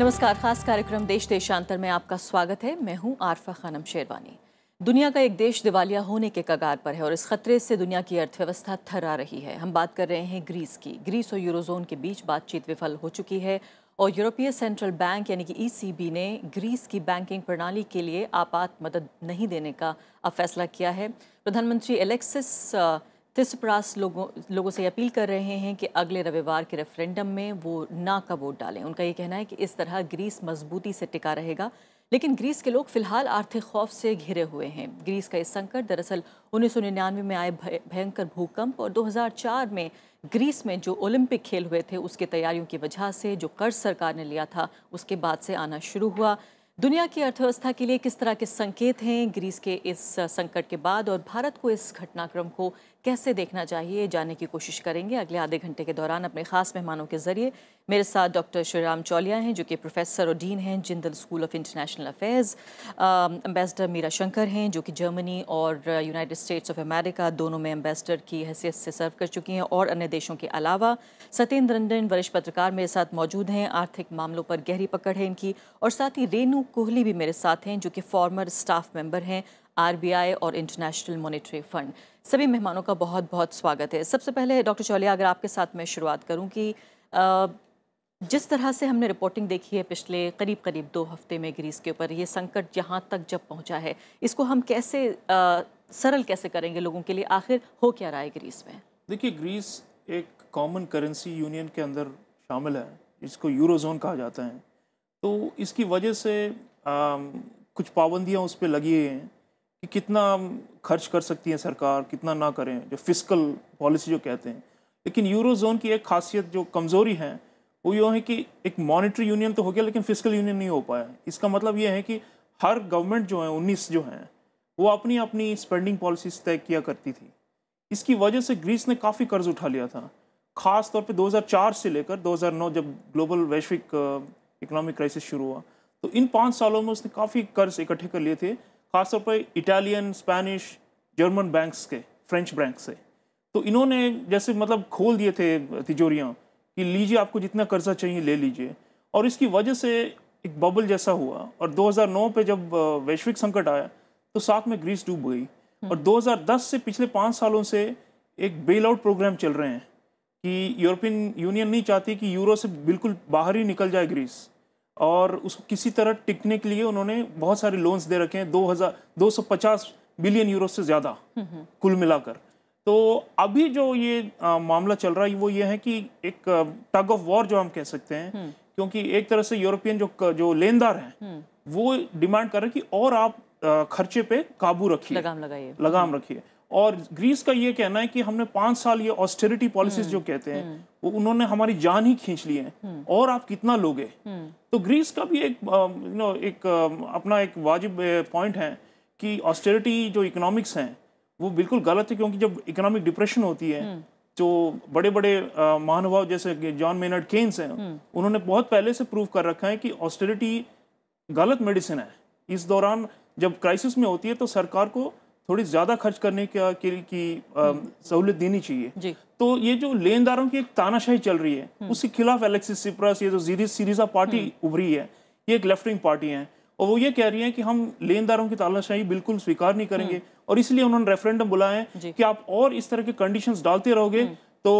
नमस्कार खास कार्यक्रम देश देशांतर में आपका स्वागत है मैं हूं आरफा खानम शेरवानी दुनिया का एक देश दिवालिया होने के कगार पर है और इस खतरे से दुनिया की अर्थव्यवस्था थर्रा रही है हम बात कर रहे हैं ग्रीस की ग्रीस और यूरोजोन के बीच बातचीत विफल हो चुकी है और यूरोपीय सेंट्रल बैंक यानी कि ईसीबी e ने ग्रीस की बैंकिंग प्रणाली के लिए आपात मदद नहीं देने का अब फैसला किया है प्रधानमंत्री एलेक्सिस तिसप्रास लोगों लोगों से अपील कर रहे हैं कि अगले रविवार के रेफरेंडम में वो ना का वोट डालें उनका ये कहना है कि इस तरह ग्रीस मजबूती से टिका रहेगा लेकिन ग्रीस के लोग फिलहाल आर्थिक खौफ से घिरे हुए हैं ग्रीस का ये संकट दरअसल 1999 में आए भयंकर भूकंप और 2004 में ग्रीस में जो ओलंपिक खेल हुए थे उसकी तैयारियों की वजह से जो कर्ज सरकार ने लिया था उसके बाद से आना शुरू हुआ दुनिया की अर्थव्यवस्था के लिए किस तरह के संकेत हैं ग्रीस के इस संकट के बाद और भारत को इस घटनाक्रम को कैसे देखना चाहिए जानने की कोशिश करेंगे अगले आधे घंटे के दौरान अपने खास मेहमानों के जरिए मेरे साथ डॉक्टर श्रीराम चौलिया हैं जो कि प्रोफेसर और डीन हैं Jindal school of international affairs ambassador Meera Shankar हैं जो कि जर्मनी और यूनाइटेड स्टेट्स ऑफ अमेरिका दोनों में एम्बेसडर की हैसियत से सर्व कर चुकी हैं और अन्य देशों के अलावा सत्येंद्र रंजन वरिष्ठ पत्रकार मेरे साथ मौजूद हैं आर्थिक मामलों पर गहरी पकड़ है इनकी और साथ ही रेनू कोहली भी मेरे साथ हैं जो कि फॉर्मर स्टाफ मेंबर हैं आर और इंटरनेशनल मॉनिटरी फंड सभी मेहमानों का बहुत बहुत स्वागत है सबसे पहले डॉक्टर चौलिया अगर आपके साथ मैं शुरुआत करूँ कि जिस तरह से हमने रिपोर्टिंग देखी है पिछले करीब करीब दो हफ्ते में ग्रीस के ऊपर ये संकट जहाँ तक जब पहुँचा है इसको हम कैसे आ, सरल कैसे करेंगे लोगों के लिए आखिर हो क्या रहा है ग्रीस में देखिए ग्रीस एक कॉमन करेंसी यूनियन के अंदर शामिल है इसको यूरोजोन कहा जाता है तो इसकी वजह से आ, कुछ पाबंदियाँ उस पर लगी हैं कि कितना खर्च कर सकती है सरकार कितना ना करें जो फिजिकल पॉलिसी जो कहते हैं लेकिन यूरोजोन की एक खासियत जो कमज़ोरी है वो यूँ है कि एक मॉनिटरी यूनियन तो हो गया लेकिन फिजिकल यूनियन नहीं हो पाया इसका मतलब ये है कि हर गवर्नमेंट जो है उन्नीस जो हैं वो अपनी अपनी स्पेंडिंग पॉलिसीज तय किया करती थी इसकी वजह से ग्रीस ने काफ़ी कर्ज उठा लिया था खास तौर पे 2004 से लेकर 2009 जब ग्लोबल वैश्विक इकोनॉमिक क्राइसिस शुरू हुआ तो इन पाँच सालों में उसने काफ़ी कर्ज इकट्ठे कर लिए थे खासतौर पर इटालियन स्पेनिश जर्मन बैंक्स के फ्रेंच बैंक से तो इन्होंने जैसे मतलब खोल दिए थे तिजोरियाँ कि लीजिए आपको जितना कर्जा चाहिए ले लीजिए और इसकी वजह से एक बबल जैसा हुआ और 2009 पे जब वैश्विक संकट आया तो साथ में ग्रीस डूब गई हम्म। और 2010 से पिछले पाँच सालों से एक बेल आउट प्रोग्राम चल रहे हैं कि यूरोपियन यूनियन नहीं चाहती कि यूरो से बिल्कुल बाहर ही निकल जाए ग्रीस और उसको किसी तरह टिकने के लिए उन्होंने बहुत सारे लोन्स दे रखे हैं दो हज़ार दो सौ पचास बिलियन यूरो से ज़्यादा हम्म, हम्म। कुल मिलाकर तो अभी जो ये आ, मामला चल रहा है वो ये है कि एक टग ऑफ वॉर जो हम कह सकते हैं हम्म। क्योंकि एक तरह से यूरोपियन जो जो लेनदार हैं हम्म। वो डिमांड कर रहे हैं कि और आप आ, खर्चे पे काबू रखिए लगाम लगाइए लगाम हम्म। रखिए और ग्रीस का ये कहना है कि हमने पांच साल ये ऑस्टेरिटी पॉलिसीज जो कहते हैं वो उन्होंने हमारी जान ही खींच ली है और आप कितना लोगे तो ग्रीस का भी एक यू नो एक अपना एक वाजिब पॉइंट है कि ऑस्टेरिटी जो इकोनॉमिक्स हैं वो बिल्कुल गलत है क्योंकि जब इकोनॉमिक डिप्रेशन होती है जो हम्म। तो बड़े बड़े महानुभाव जैसे जॉन मेनर्ड केन्स हैं हम्म। उन्होंने बहुत पहले से प्रूव कर रखा है कि ऑस्टेरिटी गलत मेडिसिन है इस दौरान जब क्राइसिस में होती है तो सरकार को थोड़ी ज़्यादा खर्च करने का की, की हम्म। सहूलियत देनी चाहिए तो ये जो लेनदारों की एक तानाशाही चल रही है उसके खिलाफ एलेक्सिस सिप्रस ये जो जीरी सीरीजा पार्टी उभरी है ये एक लेफ्ट विंग पार्टी है और वो ये कह रही है कि हम लेनदारों की तानाशाही बिल्कुल स्वीकार नहीं करेंगे और इसलिए उन्होंने रेफरेंडम बुलाया कि आप और इस तरह के कंडीशंस डालते रहोगे हम्म। तो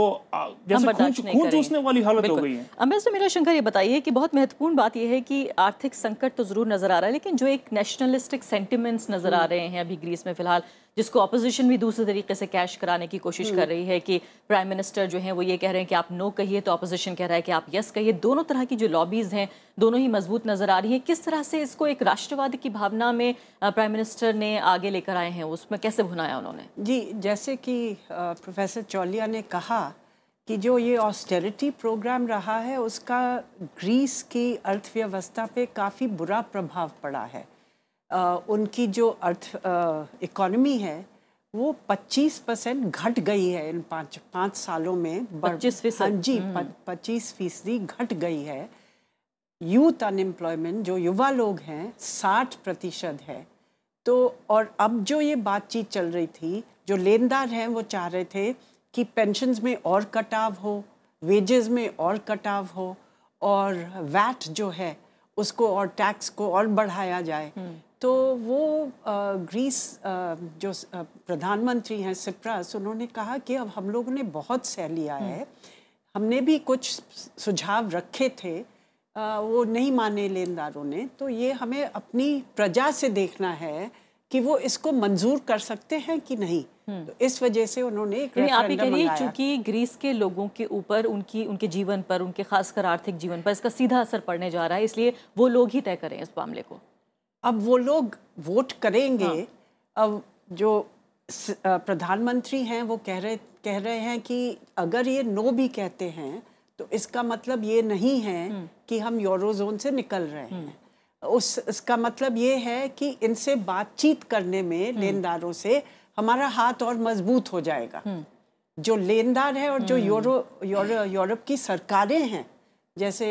जैसे खून खून चूसने वाली हालत हो गई है अम्बेसडर मीरा शंकर ये बताइए कि बहुत महत्वपूर्ण बात यह है कि आर्थिक संकट तो जरूर नजर आ रहा है लेकिन जो एक नेशनलिस्टिक सेंटिमेंट्स नजर हम्म। आ रहे हैं अभी ग्रीस में फिलहाल जिसको अपोजिशन भी दूसरे तरीके से कैश कराने की कोशिश कर रही है कि प्राइम मिनिस्टर जो हैं वो ये कह रहे हैं कि आप नो कहिए तो अपोजिशन कह रहा है कि आप यस कहिए दोनों तरह की जो लॉबीज़ हैं दोनों ही मजबूत नज़र आ रही हैं किस तरह से इसको एक राष्ट्रवाद की भावना में प्राइम मिनिस्टर ने आगे लेकर आए हैं उसमें कैसे भुनाया उन्होंने जी जैसे कि प्रोफेसर चौलिया ने कहा कि जो ये ऑस्टेरिटी प्रोग्राम रहा है उसका ग्रीस की अर्थव्यवस्था पे काफ़ी बुरा प्रभाव पड़ा है उनकी जो अर्थ इकोनमी है वो 25 परसेंट घट गई है इन पाँच पाँच सालों में पच्चीस फीसद हाँ जी हम्म। पच्चीस फीसदी घट गई है यूथ अनएम्प्लॉयमेंट जो युवा लोग हैं 60 प्रतिशत है तो और अब जो ये बातचीत चल रही थी जो लेनदार हैं वो चाह रहे थे कि पेंशन में और कटाव हो वेजेस में और कटाव हो और वैट जो है उसको और टैक्स को और बढ़ाया जाए हम्म। तो वो ग्रीस जो प्रधानमंत्री हैं सिप्रास उन्होंने कहा कि अब हम लोगों ने बहुत सह लिया है हम्म। हमने भी कुछ सुझाव रखे थे वो नहीं माने लेनदारों ने तो ये हमें अपनी प्रजा से देखना है कि वो इसको मंजूर कर सकते हैं कि नहीं हम्म। तो इस वजह से उन्होंने एक आप ही चूंकि ग्रीस के लोगों के ऊपर उनकी उनके जीवन पर उनके खासकर आर्थिक जीवन पर इसका सीधा असर पड़ने जा रहा है इसलिए वो लोग ही तय करें इस मामले को अब वो लोग वोट करेंगे हाँ। अब जो प्रधानमंत्री हैं वो कह रहे कह रहे हैं कि अगर ये नो भी कहते हैं तो इसका मतलब ये नहीं है हम्म। कि हम यूरो जोन से निकल रहे हम्म। हैं उस इसका मतलब ये है कि इनसे बातचीत करने में हम्म। लेनदारों से हमारा हाथ और मजबूत हो जाएगा जो लेनदार है और जो यूरो यूरोप की सरकारें हैं जैसे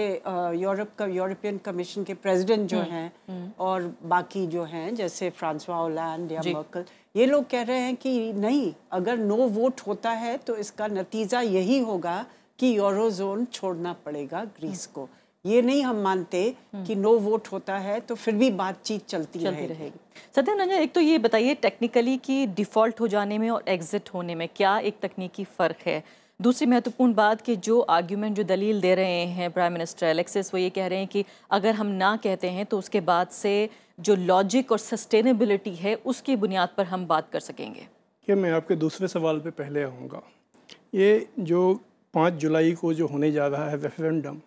यूरोप का यूरोपियन कमीशन के प्रेसिडेंट जो हम्म, हैं हम्म। और बाकी जो हैं जैसे फ्रांसवा ओलैंड या मर्कल ये लोग कह रहे हैं कि नहीं अगर नो वोट होता है तो इसका नतीजा यही होगा कि यूरो जोन छोड़ना पड़ेगा ग्रीस हम्म। को ये नहीं हम मानते कि नो वोट होता है तो फिर भी बातचीत चलती, चलती रहेगी सत्यम रंजन एक तो ये बताइए टेक्निकली कि डिफ़ॉल्ट हो जाने में और एग्जिट होने में क्या एक तकनीकी फ़र्क है दूसरी महत्वपूर्ण बात कि जो आर्ग्यूमेंट जो दलील दे रहे हैं प्राइम मिनिस्टर एलेक्सिस वो ये कह रहे हैं कि अगर हम ना कहते हैं तो उसके बाद से जो लॉजिक और सस्टेनेबिलिटी है उसकी बुनियाद पर हम बात कर सकेंगे क्या मैं आपके दूसरे सवाल पे पहले आऊँगा ये जो पाँच जुलाई को जो होने जा रहा है रेफरेंडम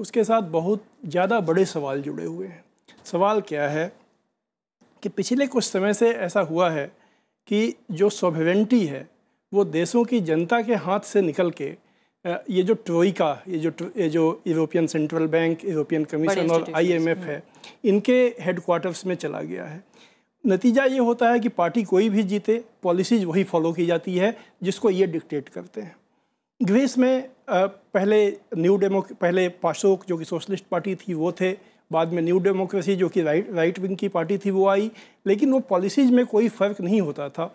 उसके साथ बहुत ज़्यादा बड़े सवाल जुड़े हुए हैं सवाल क्या है कि पिछले कुछ समय से ऐसा हुआ है कि जो सॉभरेंटी है वो देशों की जनता के हाथ से निकल के ये जो ट्रोइका ये जो ये जो European central bank European commission और आईएमएफ है इनके हेडक्वार्टर्स में चला गया है नतीजा ये होता है कि पार्टी कोई भी जीते पॉलिसीज वही फॉलो की जाती है जिसको ये डिक्टेट करते हैं ग्रीस में पहले न्यू डेमो पहले पासोक जो कि सोशलिस्ट पार्टी थी वो थे बाद में न्यू डेमोक्रेसी जो कि राइट राइट विंग की पार्टी थी वो आई लेकिन वो पॉलिसीज में कोई फ़र्क नहीं होता था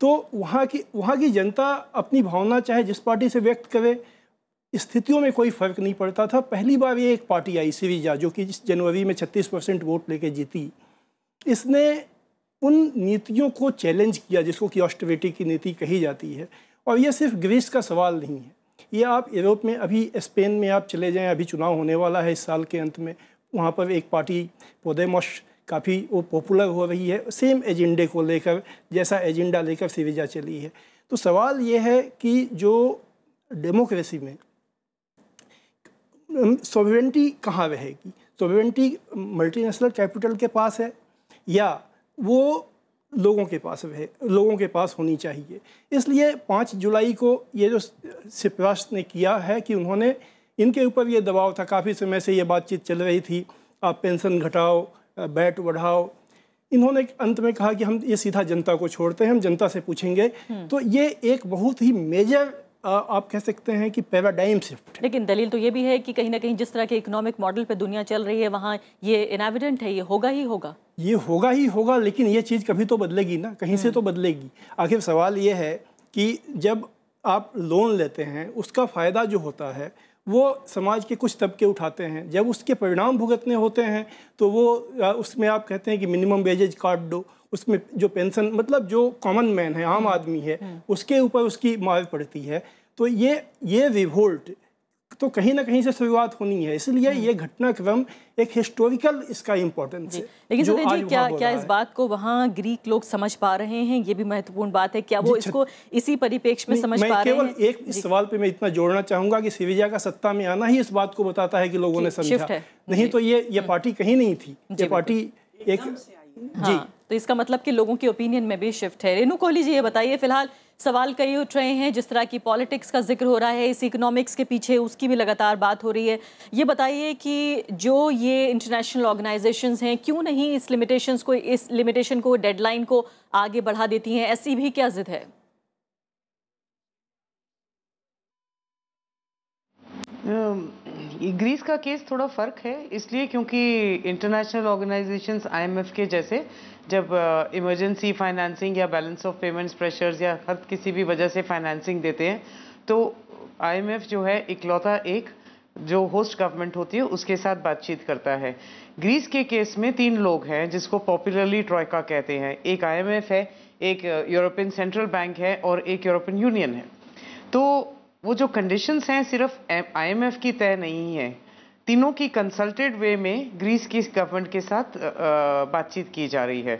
तो वहाँ की वहाँ की जनता अपनी भावना चाहे जिस पार्टी से व्यक्त करे स्थितियों में कोई फ़र्क नहीं पड़ता था पहली बार ये एक पार्टी आई सी जो कि जनवरी में 36 परसेंट वोट लेके जीती इसने उन नीतियों को चैलेंज किया जिसको कि ऑस्ट्रेटी की नीति कही जाती है और यह सिर्फ ग्रीस का सवाल नहीं है ये आप यूरोप में अभी स्पेन में आप चले जाएं अभी चुनाव होने वाला है इस साल के अंत में वहाँ पर एक पार्टी पोदेमोश काफ़ी वो पॉपुलर हो रही है सेम एजेंडे को लेकर जैसा एजेंडा लेकर सिविजा चली है तो सवाल ये है कि जो डेमोक्रेसी में सॉवरेंटी कहाँ रहेगी सॉवरेंटी मल्टीनेशनल कैपिटल के पास है या वो लोगों के पास रहे लोगों के पास होनी चाहिए इसलिए पाँच जुलाई को ये जो सिपराश ने किया है कि उन्होंने इनके ऊपर ये दबाव था काफ़ी समय से ये बातचीत चल रही थी आप पेंशन घटाओ बैट बढ़ाओ इन्होंने अंत में कहा कि हम ये सीधा जनता को छोड़ते हैं हम जनता से पूछेंगे हम्म। तो ये एक बहुत ही मेजर आप कह सकते हैं कि पैराडाइम शिफ्ट लेकिन दलील तो ये भी है कि कहीं ना कहीं जिस तरह के इकोनॉमिक मॉडल पे दुनिया चल रही है वहाँ ये इनएविडेंट है ये होगा ही होगा ये होगा ही होगा लेकिन ये चीज़ कभी तो बदलेगी ना कहीं से हम्म। तो बदलेगी आखिर सवाल ये है कि जब आप लोन लेते हैं उसका फ़ायदा जो होता है वो समाज के कुछ तबके उठाते हैं जब उसके परिणाम भुगतने होते हैं तो वो उसमें आप कहते हैं कि मिनिमम वेजेज काट दो उसमें जो पेंशन मतलब जो कॉमन मैन है आम हम्म। आदमी है हम्म। उसके ऊपर उसकी मार पड़ती है तो ये ये रिवोल्ट तो कहीं ना कहीं से शुरुआत होनी है इसलिए ये घटनाक्रम एक हिस्टोरिकल इसका इम्पोर्टेंस है लेकिन जो जी क्या क्या इस बात को वहाँ ग्रीक लोग समझ पा रहे हैं ये भी महत्वपूर्ण बात है क्या वो अच्छा। इसको इसी परिपेक्ष में समझ पा रहे हैं केवल एक सवाल पे मैं इतना जोड़ना चाहूंगा कि सिविजा का सत्ता में आना ही इस बात को बताता है कि लोगों ने समझा नहीं तो ये ये हम्म। पार्टी कहीं नहीं थी ये पार्टी एक हम्म। हाँ, जी तो इसका मतलब कि लोगों के ओपिनियन में भी शिफ्ट है रेनू कोहली जी ये बताइए फिलहाल सवाल कई उठ रहे हैं जिस तरह की पॉलिटिक्स का जिक्र हो रहा है इस इकोनॉमिक्स के पीछे उसकी भी लगातार बात हो रही है ये बताइए कि जो ये इंटरनेशनल ऑर्गेनाइजेशन हैं क्यों नहीं इस लिमिटेशन को इस लिमिटेशन को डेडलाइन को आगे बढ़ा देती हैं ऐसी भी क्या जिद है um... ग्रीस का केस थोड़ा फ़र्क है इसलिए क्योंकि इंटरनेशनल ऑर्गेनाइजेशंस आईएमएफ के जैसे जब इमरजेंसी uh, फाइनेंसिंग या बैलेंस ऑफ पेमेंट्स प्रेशर्स या हर किसी भी वजह से फाइनेंसिंग देते हैं तो आईएमएफ जो है इकलौता एक जो होस्ट गवर्नमेंट होती है उसके साथ बातचीत करता है ग्रीस के केस में तीन लोग हैं जिसको पॉपुलरली ट्रॉयका कहते हैं एक आईएमएफ है एक यूरोपियन सेंट्रल बैंक है और एक यूरोपियन यूनियन है तो वो जो कंडीशंस हैं सिर्फ आईएमएफ की तय नहीं है तीनों की कंसल्टेड वे में ग्रीस की गवर्नमेंट के साथ बातचीत की जा रही है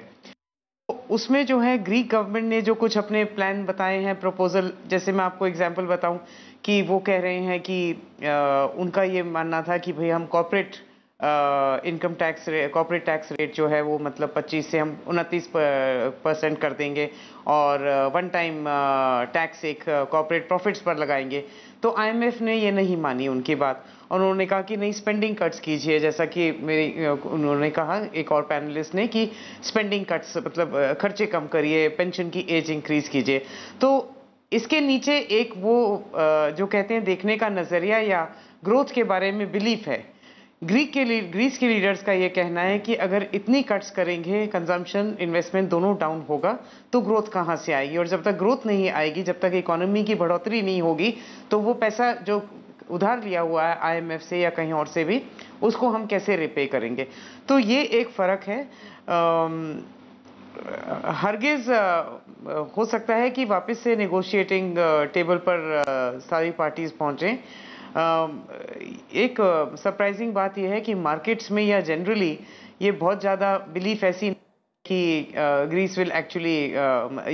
तो उसमें जो है ग्रीक गवर्नमेंट ने जो कुछ अपने प्लान बताए हैं प्रपोजल जैसे मैं आपको एग्जांपल बताऊं कि वो कह रहे हैं कि आ, उनका ये मानना था कि भाई हम corporate income tax rate corporate tax rate जो है वो मतलब 25 से हम उनतीस परसेंट कर देंगे और वन टाइम टैक्स एक कॉपरेट प्रॉफिट्स पर लगाएंगे तो आईएमएफ ने ये नहीं मानी उनकी बात और उन्होंने कहा कि नहीं स्पेंडिंग कट्स कीजिए जैसा कि मेरी उन्होंने कहा एक और पैनलिस्ट ने कि स्पेंडिंग कट्स मतलब खर्चे कम करिए पेंशन की एज इंक्रीज कीजिए तो इसके नीचे एक वो जो कहते हैं देखने का नज़रिया या ग्रोथ के बारे में बिलीफ है ग्रीक के लिए ग्रीस के लीडर्स का ये कहना है कि अगर इतनी कट्स करेंगे कंजम्पशन इन्वेस्टमेंट दोनों डाउन होगा तो ग्रोथ कहाँ से आएगी और जब तक ग्रोथ नहीं आएगी जब तक इकोनॉमी की बढ़ोतरी नहीं होगी तो वो पैसा जो उधार लिया हुआ है आईएमएफ से या कहीं और से भी उसको हम कैसे रिपे करेंगे तो ये एक फ़र्क है हरगेज हरगिज़ हो सकता है कि वापस से नेगोशिएटिंग टेबल पर सारी पार्टीज़ पहुँचें एक सरप्राइजिंग बात यह है कि मार्केट्स में या जनरली ये बहुत ज़्यादा बिलीफ ऐसी कि ग्रीस विल एक्चुअली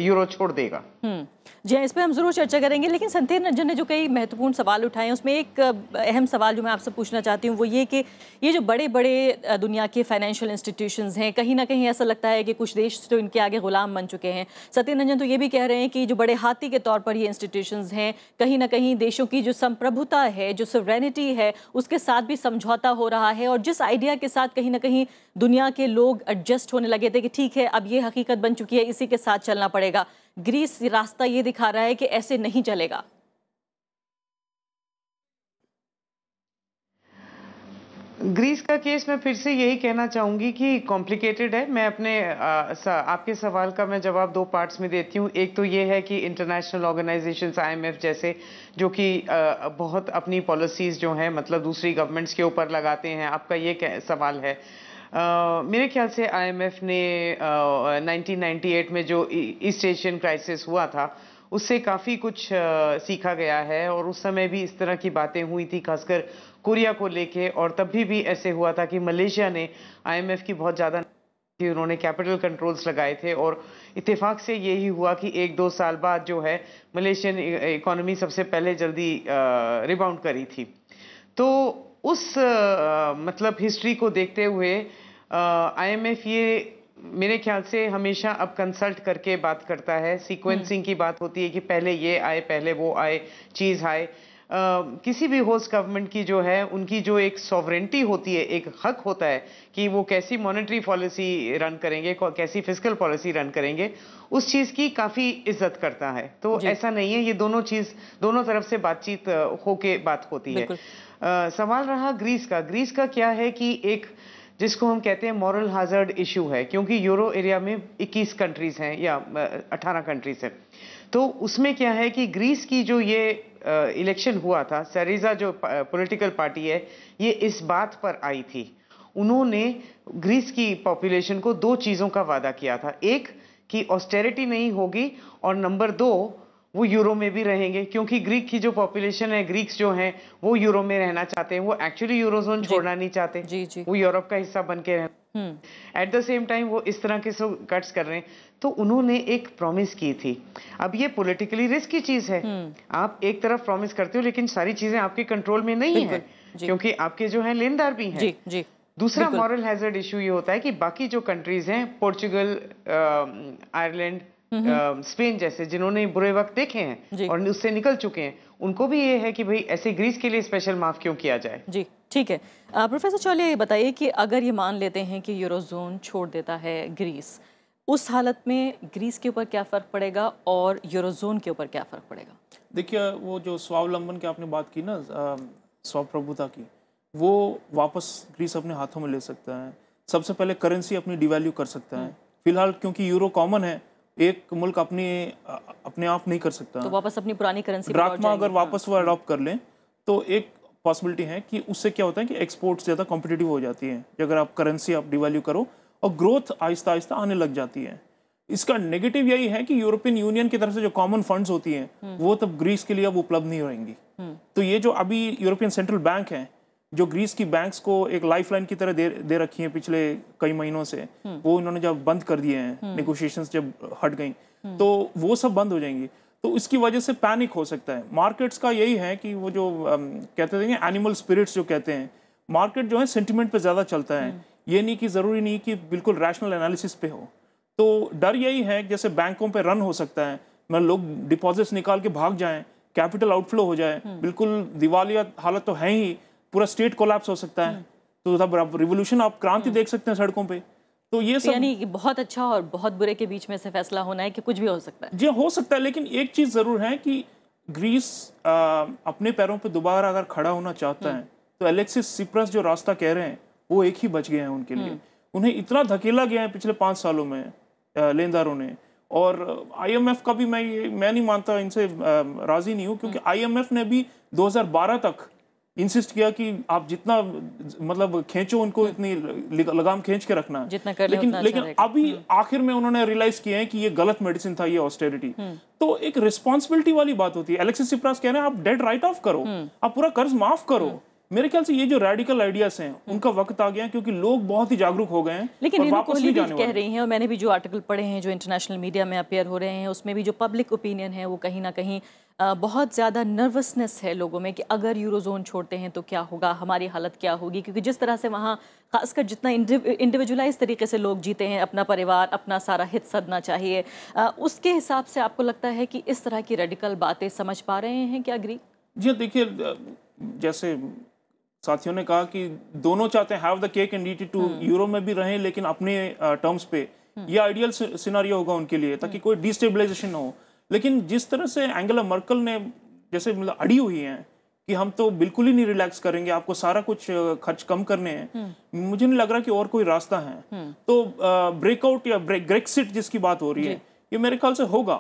यूरो छोड़ देगा हम्म। जी हाँ इस पर हम ज़रूर चर्चा करेंगे लेकिन संतीर रंजन ने जो कई महत्वपूर्ण सवाल उठाए हैं उसमें एक अहम सवाल जो मैं आपसे पूछना चाहती हूँ वो ये कि ये जो बड़े बड़े दुनिया के फाइनेंशियल इंस्टीट्यूशन हैं कहीं ना कहीं ऐसा लगता है कि कुछ देश तो इनके आगे गुलाम बन चुके हैं सत्यन रंजन तो ये भी कह रहे हैं कि जो बड़े हाथी के तौर पर ये इंस्टीट्यूशन हैं कहीं ना कहीं देशों की जो संप्रभुता है जो सवरेनिटी है उसके साथ भी समझौता हो रहा है और जिस आइडिया के साथ कहीं ना कहीं दुनिया के लोग एडजस्ट होने लगे थे कि ठीक है अब ये हकीकत बन चुकी है इसी के साथ चलना पड़ेगा ग्रीस रास्ता ये दिखा रहा है कि ऐसे नहीं चलेगा ग्रीस का केस मैं फिर से यही कहना चाहूंगी कि कॉम्प्लिकेटेड है मैं अपने आ, सा, आपके सवाल का मैं जवाब दो पार्ट्स में देती हूँ एक तो ये है कि इंटरनेशनल ऑर्गेनाइजेशन आईएमएफ जैसे जो कि बहुत अपनी पॉलिसीज़ जो हैं मतलब दूसरी गवर्नमेंट्स के ऊपर लगाते हैं आपका ये सवाल है मेरे ख्याल से आईएमएफ ने आ, 1998 में जो ईस्ट एशियन क्राइसिस हुआ था उससे काफ़ी कुछ आ, सीखा गया है और उस समय भी इस तरह की बातें हुई थी खासकर कोरिया को लेके और तब भी भी ऐसे हुआ था कि मलेशिया ने आईएमएफ की बहुत ज़्यादा कि उन्होंने कैपिटल कंट्रोल्स लगाए थे और इत्तेफाक से यही हुआ कि एक दो साल बाद जो है मलेशियन इकोनॉमी सबसे पहले जल्दी रिबाउंड करी थी तो उस मतलब हिस्ट्री को देखते हुए आईएमएफ ये मेरे ख्याल से हमेशा अब कंसल्ट करके बात करता है सीक्वेंसिंग हम्म। की बात होती है कि पहले ये आए पहले वो आए चीज़ आए आ, किसी भी होस्ट गवर्नमेंट की जो है उनकी जो एक सॉवरेंटी होती है एक हक होता है कि वो कैसी मॉनेटरी पॉलिसी रन करेंगे कैसी फिजिकल पॉलिसी रन करेंगे उस चीज़ की काफ़ी इज्जत करता है तो ऐसा नहीं है ये दोनों चीज़ दोनों तरफ से बातचीत होके बात होती है आ, सवाल रहा ग्रीस का ग्रीस का क्या है कि एक जिसको हम कहते हैं मॉरल हाजर्ड इशू है क्योंकि यूरो एरिया में 21 कंट्रीज हैं या 18 कंट्रीज हैं तो उसमें क्या है कि ग्रीस की जो ये इलेक्शन हुआ था सरीजा जो पॉलिटिकल पार्टी है ये इस बात पर आई थी उन्होंने ग्रीस की पॉपुलेशन को दो चीज़ों का वादा किया था एक कि ऑस्टेरिटी नहीं होगी और नंबर दो वो यूरो में भी रहेंगे क्योंकि ग्रीक की जो पॉपुलेशन है ग्रीक्स जो हैं वो यूरो में रहना चाहते हैं वो एक्चुअली यूरोजोन छोड़ना नहीं चाहते जी जी वो यूरोप का हिस्सा बन के रहना एट द सेम टाइम वो इस तरह के सो कट्स कर रहे हैं तो उन्होंने एक प्रॉमिस की थी अब ये पॉलिटिकली की चीज है हम्म। आप एक तरफ प्रॉमिस करते हो लेकिन सारी चीजें आपके कंट्रोल में नहीं है क्योंकि आपके जो है लेनदार भी हैं दूसरा मॉरल हैजर्ड इशू ये होता है कि बाकी जो कंट्रीज हैं पोर्चुगल आयरलैंड स्पेन जैसे जिन्होंने बुरे वक्त देखे हैं और उससे निकल चुके हैं उनको भी ये है कि भाई ऐसे ग्रीस के लिए स्पेशल माफ क्यों किया जाए जी ठीक है प्रोफेसर चौलिया ये बताइए कि अगर ये मान लेते हैं कि यूरोजोन छोड़ देता है ग्रीस उस हालत में ग्रीस के ऊपर क्या फ़र्क पड़ेगा और यूरोजोन के ऊपर क्या फ़र्क पड़ेगा देखिए वो जो स्वावलंबन की आपने बात की ना स्वप्रभुता की वो वापस ग्रीस अपने हाथों में ले सकता है सबसे पहले करेंसी अपनी डिवैल्यू कर सकता है हम्म। फिलहाल क्योंकि यूरो कॉमन है एक मुल्क अपनी अपने आप नहीं कर सकता तो वापस अपनी पुरानी करेंसी ड्राकमा अगर वापस वो अडॉप्ट कर लें तो एक पॉसिबिलिटी है कि उससे क्या होता है कि एक्सपोर्ट्स ज़्यादा कॉम्पिटिटिव हो जाती है अगर आप करेंसी आप डिवैल्यू करो और ग्रोथ आहिस्ता आहिस्ता आने लग जाती है इसका नेगेटिव यही है कि यूरोपियन यूनियन की तरफ से जो कॉमन फंड्स होती हैं हम्म। वो तब ग्रीस के लिए अब उपलब्ध नहीं रहेंगी हम्म। तो ये जो अभी यूरोपियन सेंट्रल बैंक है जो ग्रीस की बैंक्स को एक लाइफलाइन की तरह दे दे रखी है पिछले कई महीनों से हम्म। वो इन्होंने जब बंद कर दिए हैं निगोशिएशन हम्म। जब हट गई हम्म। तो वो सब बंद हो जाएंगी तो इसकी वजह से पैनिक हो सकता है मार्केट्स का यही है कि वो जो अम, um, कहते हैं एनिमल स्पिरिट्स जो कहते हैं मार्केट जो है सेंटिमेंट पे ज़्यादा चलता है ये नहीं कि ज़रूरी नहीं कि बिल्कुल रैशनल एनालिसिस पे हो तो डर यही है जैसे बैंकों पर रन हो सकता है मैं मतलब लोग डिपॉजिट्स निकाल के भाग जाएं कैपिटल आउटफ्लो हो जाए बिल्कुल दिवालिया हालत तो है ही पूरा स्टेट कोलैप्स हो सकता है तो आप रिवोल्यूशन आप क्रांति हम्म। देख सकते हैं सड़कों पे तो ये तो सब यानी बहुत अच्छा और बहुत बुरे के बीच में से फैसला होना है कि कुछ भी हो सकता है जी हो सकता है लेकिन एक चीज़ ज़रूर है कि ग्रीस आ, अपने पैरों पर दोबारा अगर खड़ा होना चाहता हम्म। है तो एलेक्सिस सिप्रस जो रास्ता कह रहे हैं वो एक ही बच गए हैं उनके लिए हम्म। उन्हें इतना धकेला गया है पिछले पाँच सालों में लेनदारों ने और आईएमएफ का भी मैं ये मैं नहीं मानता इनसे राज़ी नहीं हूँ क्योंकि आईएमएफ ने भी 2012 तक इंसिस्ट किया कि आप जितना मतलब खींचो उनको इतनी लगाम खींच के रखना है जितना कर लेकिन लेकिन अच्छा अभी हम्म। आखिर में उन्होंने रियलाइज किया है कि ये गलत मेडिसिन था ये ऑस्टेरिटी हम्म। तो एक रिस्पॉन्सिबिलिटी वाली बात होती है एलेक्सिस सिप्रास कह रहे हैं आप डेड राइट ऑफ करो हम्म। आप पूरा कर्ज माफ करो मेरे ख्याल से ये जो रेडिकल आइडियाज हैं हम्म। उनका वक्त आ गया क्योंकि लोग बहुत ही जागरूक हो गए हैं लेकिन वापस भी कह रही हैं और मैंने भी जो आर्टिकल पढ़े हैं जो इंटरनेशनल मीडिया में अपेयर हो रहे हैं उसमें भी जो पब्लिक ओपिनियन है वो कहीं ना कहीं बहुत ज़्यादा नर्वसनेस है लोगों में कि अगर यूरो जोन छोड़ते हैं तो क्या होगा हमारी हालत क्या होगी क्योंकि जिस तरह से वहाँ खासकर जितना इंडिविजुअलाइज तरीके से लोग जीते हैं अपना परिवार अपना सारा हित सदना चाहिए उसके हिसाब से आपको लगता है कि इस तरह की रेडिकल बातें समझ पा रहे हैं क्या अग्री जी हाँ, देखिए जैसे साथियों ने कहा कि दोनों चाहते हैं have the cake and too euro में भी रहें लेकिन अपने टर्म्स पे हम्म। ये आइडियल सिनारियो होगा उनके लिए ताकि हम्म। कोई डिस्टेबलाइजेशन ना हो लेकिन जिस तरह से एंगला मर्कल ने जैसे मतलब अड़ी हुई हैं कि हम तो बिल्कुल ही नहीं रिलैक्स करेंगे आपको सारा कुछ खर्च कम करने हैं हम्म। मुझे नहीं लग रहा कि और कोई रास्ता है तो ब्रेकआउट या ब्रेक्सिट ग्रेक्सिट जिसकी बात हो रही है ये मेरे ख्याल से होगा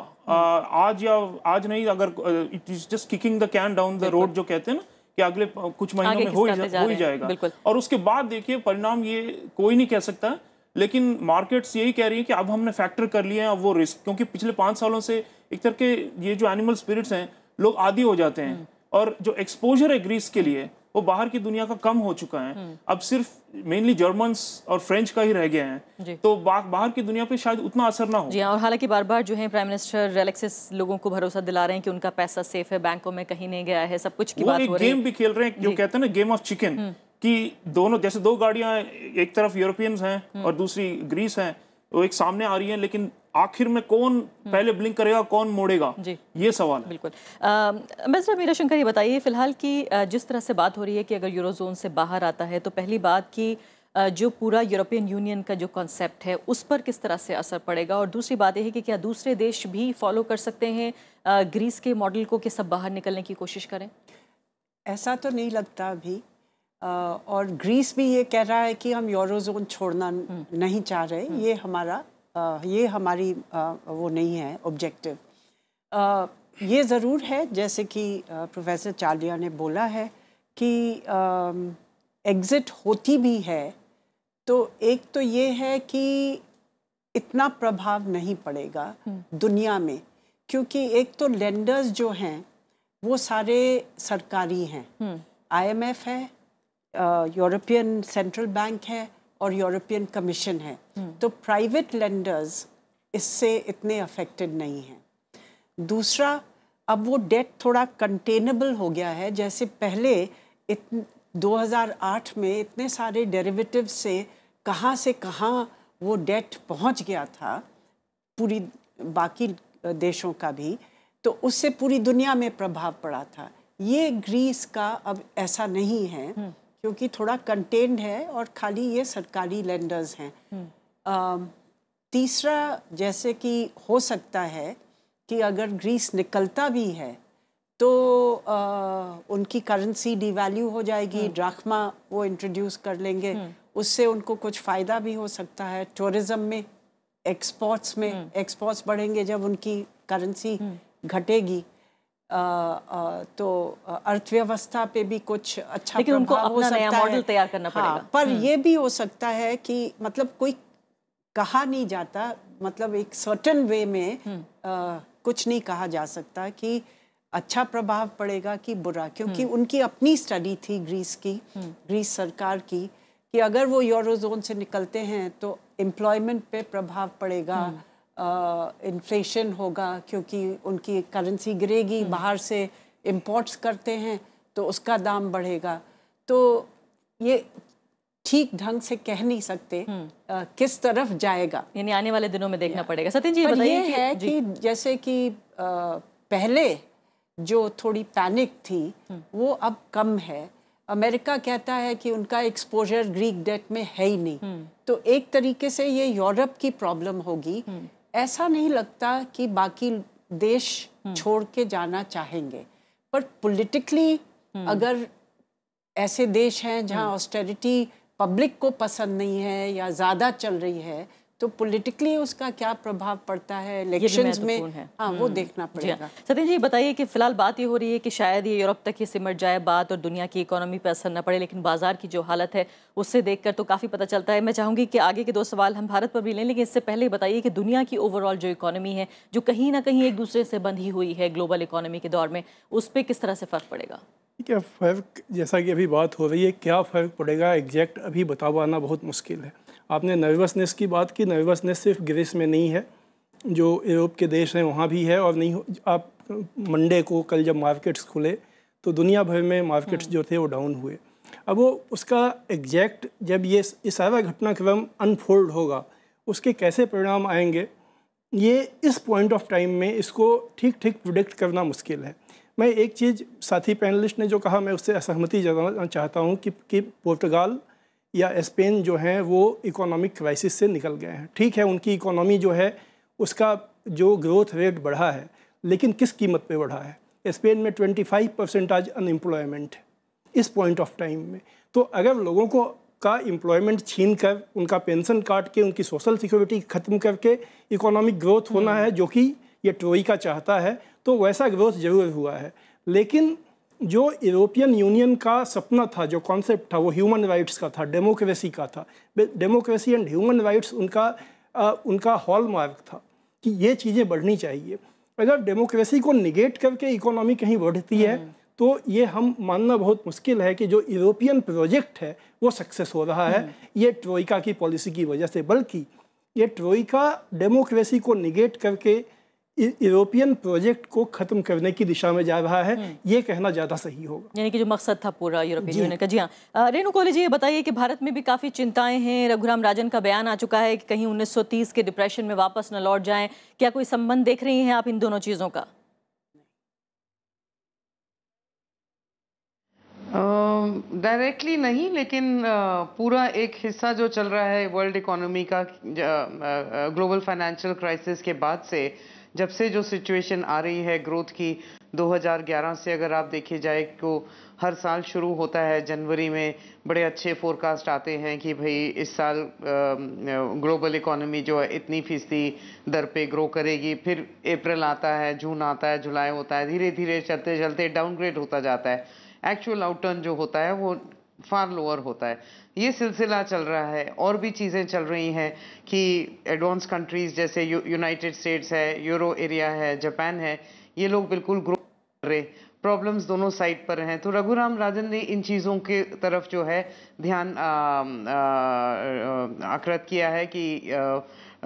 आज या आज नहीं अगर it is just kicking the can down the road जो कहते हैं ना कि अगले कुछ महीनों में हो ही जा, जा जाएगा और उसके बाद देखिए परिणाम ये कोई नहीं कह सकता लेकिन मार्केट्स यही कह रही है कि अब हमने फैक्टर कर लिए हैं अब वो रिस्क क्योंकि पिछले पाँच सालों से एक तरह के ये जो एनिमल स्पिरिट्स हैं लोग आदि हो जाते हैं हम्म। और जो एक्सपोजर है ग्रीस के लिए वो बाहर की दुनिया का कम हो चुका है हम्म। अब सिर्फ मेनली जर्मन्स और फ्रेंच का ही रह गए हैं तो बा, बाहर की दुनिया पे शायद उतना असर ना हो जी हाँ, और हालांकि बार बार जो है प्राइम मिनिस्टर एलेक्सिस लोगों को भरोसा दिला रहे हैं कि उनका पैसा सेफ है बैंकों में कहीं नहीं गया है सब कुछ की वो बात एक हो गेम भी खेल रहे हैं जो कहते हैं ना गेम ऑफ चिकन की दोनों जैसे दो गाड़ियां एक तरफ यूरोपियंस हैं हम्म। और दूसरी ग्रीस है वो एक सामने आ रही है लेकिन आखिर में कौन हम्म। पहले ब्लिंक करेगा कौन मोड़ेगा जी ये सवाल है बिल्कुल अम्बेसडर मीरा शंकर ये बताइए फिलहाल कि जिस तरह से बात हो रही है कि अगर यूरो जोन से बाहर आता है तो पहली बात कि जो पूरा यूरोपियन यूनियन का जो कॉन्सेप्ट है उस पर किस तरह से असर पड़ेगा और दूसरी बात यह है कि क्या दूसरे देश भी फॉलो कर सकते हैं ग्रीस के मॉडल को कि सब बाहर निकलने की कोशिश करें ऐसा तो नहीं लगता अभी और ग्रीस भी ये कह रहा है कि हम यूरो जोन छोड़ना हम्म। नहीं चाह रहे हम्म। ये हमारा ये हमारी वो नहीं है ऑब्जेक्टिव ये ज़रूर है जैसे कि प्रोफेसर चालिया ने बोला है कि एग्ज़िट होती भी है तो एक तो ये है कि इतना प्रभाव नहीं पड़ेगा हम्म। दुनिया में क्योंकि एक तो लेंडर्स जो हैं वो सारे सरकारी हैं आईएमएफ हम्म। है यूरोपियन सेंट्रल बैंक है और यूरोपियन कमीशन है तो प्राइवेट लेंडर्स इससे इतने अफेक्टेड नहीं हैं दूसरा अब वो डेट थोड़ा कंटेनेबल हो गया है जैसे पहले इत 2008 में इतने सारे डेरिवेटिव से कहाँ से कहाँ वो डेट पहुँच गया था पूरी बाकी देशों का भी तो उससे पूरी दुनिया में प्रभाव पड़ा था ये ग्रीस का अब ऐसा नहीं है क्योंकि थोड़ा कंटेन्ड है और खाली ये सरकारी लेंडर्स हैं हम्म। तीसरा जैसे कि हो सकता है कि अगर ग्रीस निकलता भी है तो आ, उनकी करेंसी डिवैल्यू हो जाएगी ड्राखमा हम्म। वो इंट्रोड्यूस कर लेंगे हम्म। उससे उनको कुछ फ़ायदा भी हो सकता है टूरिज्म में एक्सपोर्ट्स में एक्सपोर्ट्स बढ़ेंगे जब उनकी करेंसी घटेगी तो अर्थव्यवस्था पे भी कुछ अच्छा लेकिन उनको अपना नया मॉडल तैयार करना हाँ, पड़ेगा पर हम्म। ये भी हो सकता है कि मतलब कोई कहा नहीं जाता मतलब एक सर्टन वे में आ, हम्म। कुछ नहीं कहा जा सकता कि अच्छा प्रभाव पड़ेगा कि बुरा क्योंकि हम्म। उनकी अपनी स्टडी थी ग्रीस की ग्रीस सरकार की कि अगर वो यूरोजोन से निकलते हैं तो एम्प्लॉयमेंट पे प्रभाव पड़ेगा इन्फ्लेशन होगा क्योंकि उनकी करेंसी गिरेगी हम्म। बाहर से इम्पोर्ट्स करते हैं तो उसका दाम बढ़ेगा तो ये ठीक ढंग से कह नहीं सकते आ, हम्म। किस तरफ जाएगा यानी आने वाले दिनों में देखना पड़ेगा सत्यन जी पर ये है कि जैसे कि आ, पहले जो थोड़ी पैनिक थी हम्म। वो अब कम है अमेरिका कहता है कि उनका एक्सपोजर ग्रीक डेट में है ही नहीं तो एक तरीके से ये यूरोप की प्रॉब्लम होगी ऐसा नहीं लगता कि बाकी देश छोड़ के जाना चाहेंगे पर पॉलिटिकली हम्म। अगर ऐसे देश हैं जहां ऑस्टेरिटी पब्लिक को पसंद नहीं है या ज़्यादा चल रही है तो पॉलिटिकली उसका क्या प्रभाव पड़ता है इलेक्शंस में हाँ वो हम्म। देखना पड़ेगा हाँ। सतीश जी बताइए कि फिलहाल बात ये हो रही है कि शायद ये यूरोप तक ही सिमट जाए बात और दुनिया की इकोनॉमी पर असर न पड़े लेकिन बाजार की जो हालत है उससे देखकर तो काफ़ी पता चलता है मैं चाहूँगी कि आगे के दो सवाल हम भारत पर भी लें लेकिन इससे पहले बताइए कि दुनिया की ओवरऑल जो इकोनॉमी है जो कहीं ना कहीं एक दूसरे से बंधी हुई है ग्लोबल इकोनॉमी के दौर में उस पर किस तरह से फ़र्क पड़ेगा क्या फ़र्क जैसा कि अभी बात हो रही है क्या फ़र्क पड़ेगा एग्जैक्ट अभी बता पाना बहुत मुश्किल है आपने नर्वसनेस की बात की नर्वसनेस सिर्फ ग्रीस में नहीं है जो यूरोप के देश हैं वहाँ भी है और नहीं आप मंडे को कल जब मार्केट्स खुले तो दुनिया भर में मार्केट्स जो थे वो डाउन हुए अब वो उसका एग्जैक्ट जब ये ये सारा घटनाक्रम अनफोल्ड होगा उसके कैसे परिणाम आएंगे ये इस पॉइंट ऑफ टाइम में इसको ठीक ठीक प्रोडिक्ट करना मुश्किल है मैं एक चीज़ साथी पैनलिस्ट ने जो कहा मैं उससे असहमति जताना चाहता हूँ कि, कि पुर्तगाल या स्पेन जो हैं वो इकोनॉमिक क्राइसिस से निकल गए हैं ठीक है उनकी इकोनॉमी जो है उसका जो ग्रोथ रेट बढ़ा है लेकिन किस कीमत पे बढ़ा है स्पेन में 25 परसेंट आज अनएम्प्लॉयमेंट है इस पॉइंट ऑफ टाइम में तो अगर लोगों को का एम्प्लॉयमेंट छीन कर उनका पेंशन काट के उनकी सोशल सिक्योरिटी ख़त्म करके इकोनॉमिक ग्रोथ होना हम्म। है जो कि ये ट्रोई का चाहता है तो वैसा ग्रोथ ज़रूर हुआ है लेकिन जो यूरोपियन यूनियन का सपना था जो कॉन्सेप्ट था वो ह्यूमन राइट्स का था डेमोक्रेसी का था डेमोक्रेसी एंड ह्यूमन राइट्स उनका आ, उनका हॉलमार्क था कि ये चीज़ें बढ़नी चाहिए अगर डेमोक्रेसी को निगेट करके इकोनॉमी कहीं बढ़ती है हम्म। तो ये हम मानना बहुत मुश्किल है कि जो यूरोपियन प्रोजेक्ट है वो सक्सेस हो रहा है हम्म। ये ट्रोइका की पॉलिसी की वजह से बल्कि ये ट्रोइका डेमोक्रेसी को निगेट करके यूरोपियन प्रोजेक्ट को ख़त्म करने की दिशा में जा रहा है हम्म। ये कहना ज़्यादा सही होगा यानी कि जो मकसद था पूरा यूरोपियन यूनियन का जी हाँ रेणु कॉलेज ये बताइए कि भारत में भी काफ़ी चिंताएं हैं रघुराम राजन का बयान आ चुका है कि कहीं 1930 के डिप्रेशन में वापस न लौट जाएं क्या कोई संबंध देख रही हैं आप इन दोनों चीज़ों का डायरेक्टली uh, नहीं लेकिन uh, पूरा एक हिस्सा जो चल रहा है वर्ल्ड इकोनॉमी का ग्लोबल फाइनेंशियल क्राइसिस के बाद से uh, जब से जो सिचुएशन आ रही है ग्रोथ की 2011 से अगर आप देखे जाए तो हर साल शुरू होता है जनवरी में बड़े अच्छे फोरकास्ट आते हैं कि भाई इस साल ग्लोबल इकोनॉमी जो है इतनी फीसदी दर पे ग्रो करेगी फिर अप्रैल आता है जून आता है जुलाई होता है धीरे धीरे चलते चलते डाउनग्रेड होता जाता है एक्चुअल आउटटर्न जो होता है वो फार लोअर होता है ये सिलसिला चल रहा है और भी चीज़ें चल रही हैं कि एडवांस कंट्रीज़ जैसे यूनाइटेड स्टेट्स है यूरो एरिया है जापान है ये लोग बिल्कुल ग्रो कर रहे प्रॉब्लम्स दोनों साइड पर हैं तो रघुराम राजन ने इन चीज़ों के तरफ जो है ध्यान आकृत किया है कि आ,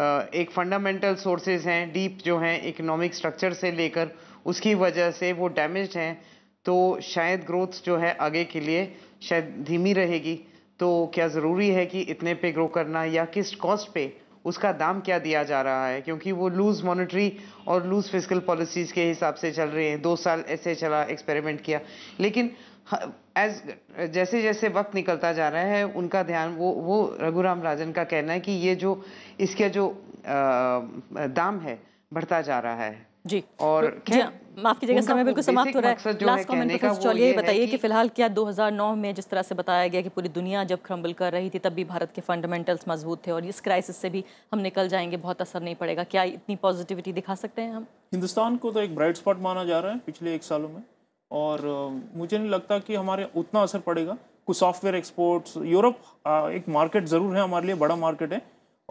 आ, एक फंडामेंटल सोर्सेज हैं डीप जो हैं इकोनॉमिक स्ट्रक्चर से लेकर उसकी वजह से वो डैमेज हैं तो शायद ग्रोथ जो है आगे के लिए शायद धीमी रहेगी तो क्या ज़रूरी है कि इतने पे ग्रो करना या किस कॉस्ट पे उसका दाम क्या दिया जा रहा है क्योंकि वो लूज़ मॉनिटरी और लूज़ फिजिकल पॉलिसीज़ के हिसाब से चल रहे हैं दो साल ऐसे चला एक्सपेरिमेंट किया लेकिन एज जैसे जैसे वक्त निकलता जा रहा है उनका ध्यान वो वो रघुराम राजन का कहना है कि ये जो इसके जो आ, दाम है बढ़ता जा रहा है जी और तो माफ कीजिएगा समय बिल्कुल समाप्त हो रहा है लास्ट कमेंट पे बताइए कि फिलहाल क्या 2009 में जिस तरह से बताया गया कि पूरी दुनिया जब क्रम्बल कर रही थी तब भी भारत के फंडामेंटल्स मजबूत थे और इस क्राइसिस से भी हम निकल जाएंगे बहुत असर नहीं पड़ेगा क्या इतनी पॉजिटिविटी दिखा सकते हैं हम हिंदुस्तान को तो एक ब्राइट स्पॉट माना जा रहा है पिछले एक सालों में और मुझे नहीं लगता कि हमारे उतना असर पड़ेगा कुछ सॉफ्टवेयर एक्सपोर्ट्स यूरोप एक मार्केट ज़रूर है हमारे लिए बड़ा मार्केट है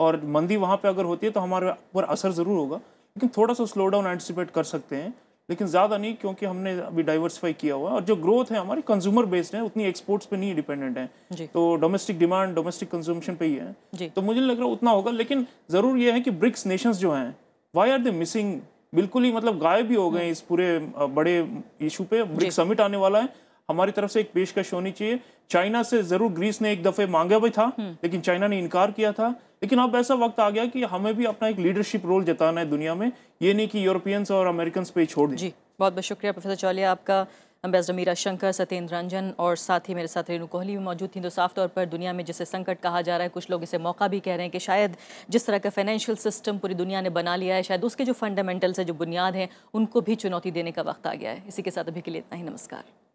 और मंदी वहाँ पे अगर होती है तो हमारे ऊपर असर ज़रूर होगा लेकिन थोड़ा सा स्लो डाउन एंटिसिपेट कर सकते हैं लेकिन ज़्यादा नहीं क्योंकि हमने अभी डाइवर्सिफाई किया हुआ है और जो ग्रोथ है हमारी कंज्यूमर बेस्ड है उतनी एक्सपोर्ट्स पे नहीं डिपेंडेंट है तो डोमेस्टिक डिमांड डोमेस्टिक कंज्यूमशन पे ही है तो मुझे लग रहा है उतना होगा लेकिन ज़रूर यह है कि ब्रिक्स नेशंस जो हैं वाई आर दे मिसिंग बिल्कुल ही मतलब गायब भी हो गए हम्म। इस पूरे बड़े इशू पे ब्रिक्स समिट आने वाला है हमारी तरफ से एक पेशकश होनी चाहिए चाइना से जरूर ग्रीस ने एक दफे मांगा भी था हम्म। लेकिन चाइना ने इनकार किया था लेकिन अब ऐसा वक्त आ गया कि हमें भी अपना एक लीडरशिप रोल जताना है दुनिया में ये नहीं कि यूरोपियंस और अमेरिकन पे छोड़ जी बहुत बहुत शुक्रिया प्रोफेसर चौलिया आपका एम्बेसडर मीरा शंकर सत्येंद्र रंजन और साथ ही मेरे साथ रेणु कोहली भी मौजूद थी तो साफ तौर पर दुनिया में जिसे संकट कहा जा रहा है कुछ लोग इसे मौका भी कह रहे हैं कि शायद जिस तरह का फाइनेंशियल सिस्टम पूरी दुनिया ने बना लिया है शायद उसके जो फंडामेंटल्स है जो बुनियाद हैं उनको भी चुनौती देने का वक्त आ गया है इसी के साथ अभी के लिए इतना ही नमस्कार